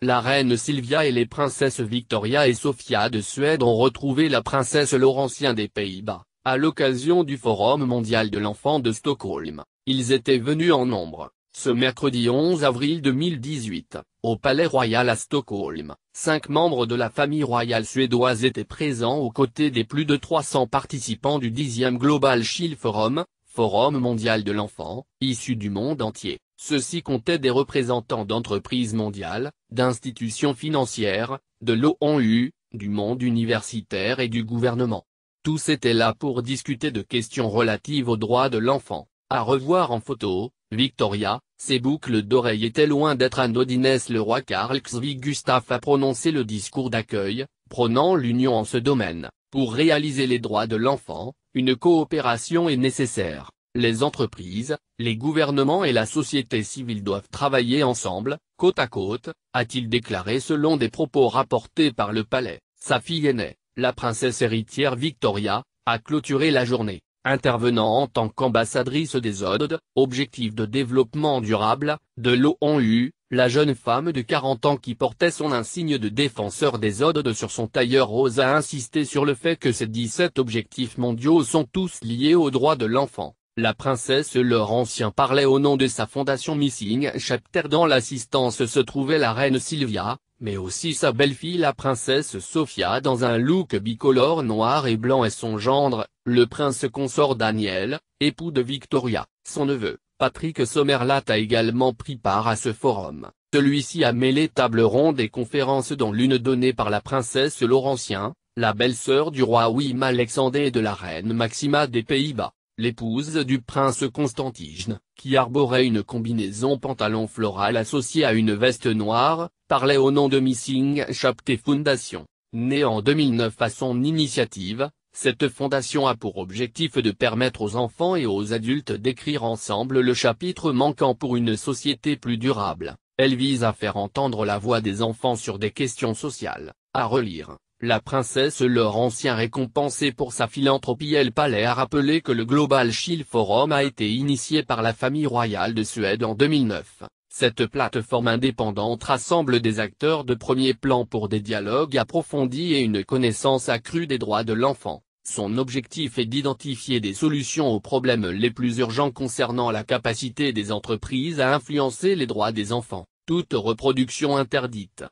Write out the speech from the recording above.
La reine Sylvia et les princesses Victoria et Sofia de Suède ont retrouvé la princesse Laurentien des Pays-Bas, à l'occasion du Forum mondial de l'enfant de Stockholm. Ils étaient venus en nombre, ce mercredi 11 avril 2018, au Palais Royal à Stockholm. Cinq membres de la famille royale suédoise étaient présents aux côtés des plus de 300 participants du 10e Global Shield Forum, Forum mondial de l'enfant, issu du monde entier. Ceux-ci comptaient des représentants d'entreprises mondiales, d'institutions financières, de l'ONU, du monde universitaire et du gouvernement. Tous étaient là pour discuter de questions relatives aux droits de l'enfant. À revoir en photo, Victoria, ses boucles d'oreilles étaient loin d'être anodines. Le roi Karl Xvi Gustaf a prononcé le discours d'accueil, prônant l'union en ce domaine. Pour réaliser les droits de l'enfant, une coopération est nécessaire. Les entreprises, les gouvernements et la société civile doivent travailler ensemble, côte à côte, a-t-il déclaré selon des propos rapportés par le palais. Sa fille aînée, la princesse héritière Victoria, a clôturé la journée, intervenant en tant qu'ambassadrice des ODD, Objectif de développement durable, de l'ONU, la jeune femme de 40 ans qui portait son insigne de défenseur des ODD sur son tailleur rose a insisté sur le fait que ces 17 objectifs mondiaux sont tous liés aux droits de l'enfant. La princesse Laurentien parlait au nom de sa fondation Missing Chapter dans l'assistance se trouvait la reine Sylvia, mais aussi sa belle-fille la princesse Sophia dans un look bicolore noir et blanc et son gendre, le prince consort Daniel, époux de Victoria, son neveu, Patrick Sommerlat a également pris part à ce forum. Celui-ci a mêlé table ronde et conférences dont l'une donnée par la princesse Laurentien, la belle-sœur du roi Wim Alexandre et de la reine Maxima des Pays-Bas l'épouse du prince Constantine, qui arborait une combinaison pantalon floral associée à une veste noire, parlait au nom de Missing Chapté Foundation. Née en 2009 à son initiative, cette fondation a pour objectif de permettre aux enfants et aux adultes d'écrire ensemble le chapitre manquant pour une société plus durable. Elle vise à faire entendre la voix des enfants sur des questions sociales, à relire, la princesse ancien récompensée pour sa philanthropie El Palais a rappelé que le Global Shield Forum a été initié par la famille royale de Suède en 2009. Cette plateforme indépendante rassemble des acteurs de premier plan pour des dialogues approfondis et une connaissance accrue des droits de l'enfant. Son objectif est d'identifier des solutions aux problèmes les plus urgents concernant la capacité des entreprises à influencer les droits des enfants, toute reproduction interdite.